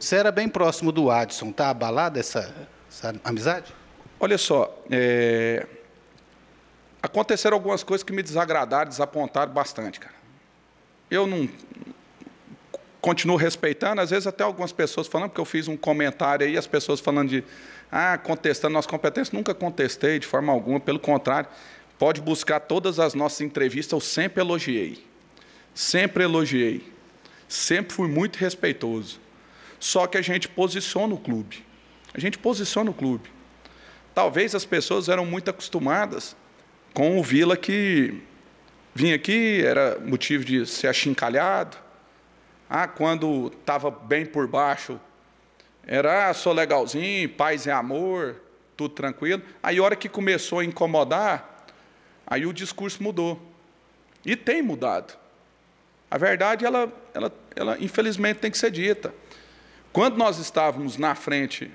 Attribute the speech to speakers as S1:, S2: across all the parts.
S1: Você era bem próximo do Adson, tá abalada essa, essa amizade? Olha só, é... aconteceram algumas coisas que me desagradaram, desapontaram bastante, cara. Eu não continuo respeitando, às vezes até algumas pessoas falando, porque eu fiz um comentário aí, as pessoas falando de, ah, contestando nossas competências, nunca contestei de forma alguma, pelo contrário, pode buscar todas as nossas entrevistas, eu sempre elogiei, sempre elogiei, sempre fui muito respeitoso. Só que a gente posiciona o clube. A gente posiciona o clube. Talvez as pessoas eram muito acostumadas com o Vila que vinha aqui, era motivo de ser achincalhado. Ah, quando estava bem por baixo, era, ah, sou legalzinho, paz e amor, tudo tranquilo. Aí, a hora que começou a incomodar, aí o discurso mudou. E tem mudado. A verdade, ela, ela, ela infelizmente tem que ser dita. Quando nós estávamos na frente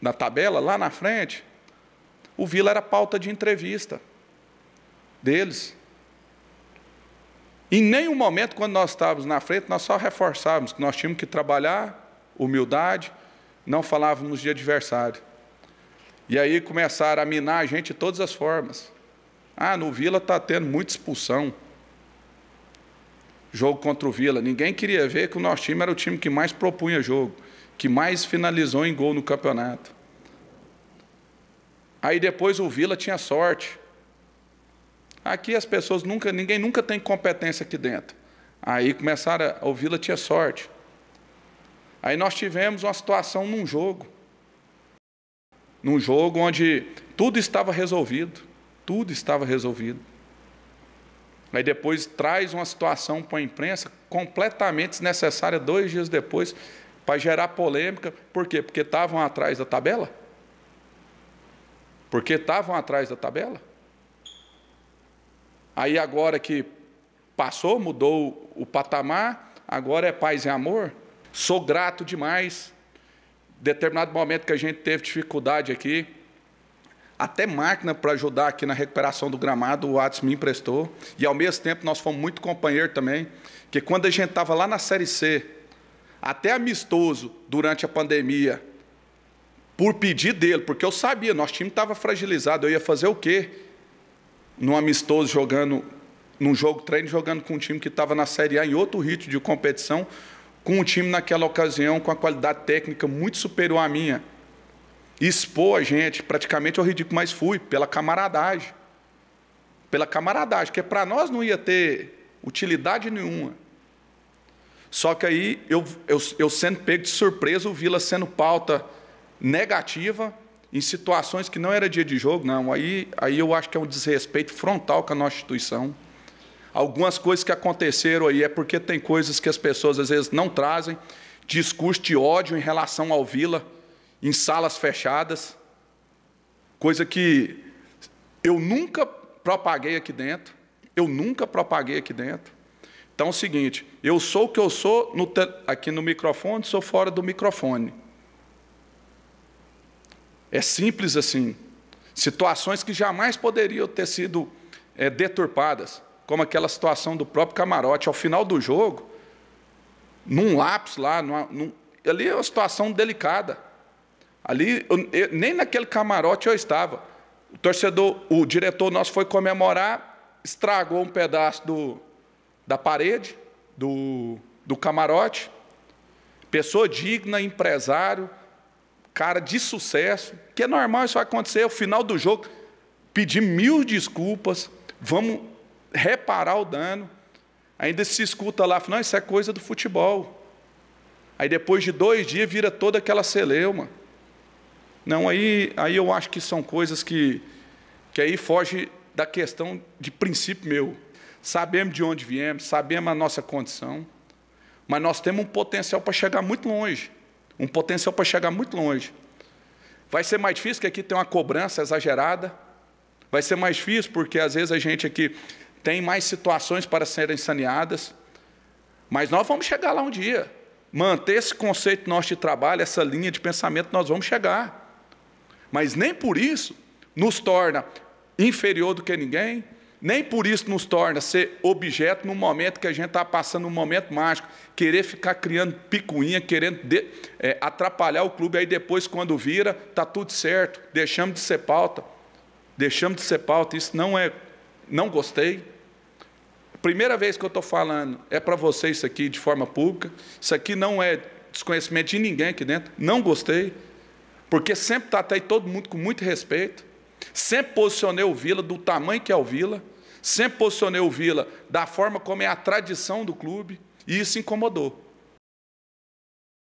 S1: da tabela, lá na frente, o Vila era pauta de entrevista deles. Em nenhum momento, quando nós estávamos na frente, nós só reforçávamos que nós tínhamos que trabalhar, humildade, não falávamos de adversário. E aí começaram a minar a gente de todas as formas. Ah, no Vila está tendo muita expulsão jogo contra o Vila. Ninguém queria ver que o nosso time era o time que mais propunha jogo, que mais finalizou em gol no campeonato. Aí depois o Vila tinha sorte. Aqui as pessoas nunca, ninguém nunca tem competência aqui dentro. Aí começaram, a, o Vila tinha sorte. Aí nós tivemos uma situação num jogo. Num jogo onde tudo estava resolvido. Tudo estava resolvido. Aí depois traz uma situação para a imprensa completamente desnecessária dois dias depois para gerar polêmica. Por quê? Porque estavam atrás da tabela? Porque estavam atrás da tabela? Aí agora que passou, mudou o patamar, agora é paz e amor. Sou grato demais. Determinado momento que a gente teve dificuldade aqui, até máquina para ajudar aqui na recuperação do gramado, o Atos me emprestou. E ao mesmo tempo nós fomos muito companheiros também, que quando a gente estava lá na Série C, até amistoso durante a pandemia, por pedir dele, porque eu sabia, nosso time estava fragilizado, eu ia fazer o quê? Num amistoso jogando, num jogo treino, jogando com um time que estava na Série A em outro ritmo de competição, com um time naquela ocasião com a qualidade técnica muito superior à minha expor a gente praticamente ao ridículo, mas fui pela camaradagem. Pela camaradagem, que para nós não ia ter utilidade nenhuma. Só que aí eu, eu, eu sendo pego de surpresa, o Vila sendo pauta negativa em situações que não era dia de jogo, não. Aí, aí eu acho que é um desrespeito frontal com a nossa instituição. Algumas coisas que aconteceram aí é porque tem coisas que as pessoas às vezes não trazem, discurso de ódio em relação ao Vila em salas fechadas, coisa que eu nunca propaguei aqui dentro, eu nunca propaguei aqui dentro. Então é o seguinte, eu sou o que eu sou no, aqui no microfone, sou fora do microfone. É simples assim. Situações que jamais poderiam ter sido é, deturpadas, como aquela situação do próprio camarote. Ao final do jogo, num lápis lá, numa, num, ali é uma situação delicada. Ali, eu, eu, nem naquele camarote eu estava. O torcedor, o diretor nosso foi comemorar, estragou um pedaço do, da parede, do, do camarote. Pessoa digna, empresário, cara de sucesso, que é normal isso acontecer. O final do jogo, pedir mil desculpas, vamos reparar o dano. Ainda se escuta lá, não, isso é coisa do futebol. Aí depois de dois dias vira toda aquela celeuma. Não, aí, aí eu acho que são coisas que, que aí foge da questão de princípio meu. Sabemos de onde viemos, sabemos a nossa condição, mas nós temos um potencial para chegar muito longe. Um potencial para chegar muito longe. Vai ser mais difícil, porque aqui tem uma cobrança exagerada. Vai ser mais difícil, porque às vezes a gente aqui tem mais situações para serem saneadas. Mas nós vamos chegar lá um dia. Manter esse conceito nosso de trabalho, essa linha de pensamento, nós vamos chegar mas nem por isso nos torna inferior do que ninguém, nem por isso nos torna ser objeto no momento que a gente está passando um momento mágico, querer ficar criando picuinha, querendo de, é, atrapalhar o clube, aí depois, quando vira, está tudo certo, deixamos de ser pauta, deixamos de ser pauta, isso não é, não gostei. Primeira vez que eu estou falando, é para você isso aqui de forma pública, isso aqui não é desconhecimento de ninguém aqui dentro, não gostei, porque sempre tratei tá todo mundo com muito respeito, sempre posicionei o Vila do tamanho que é o Vila, sempre posicionei o Vila da forma como é a tradição do clube, e isso incomodou.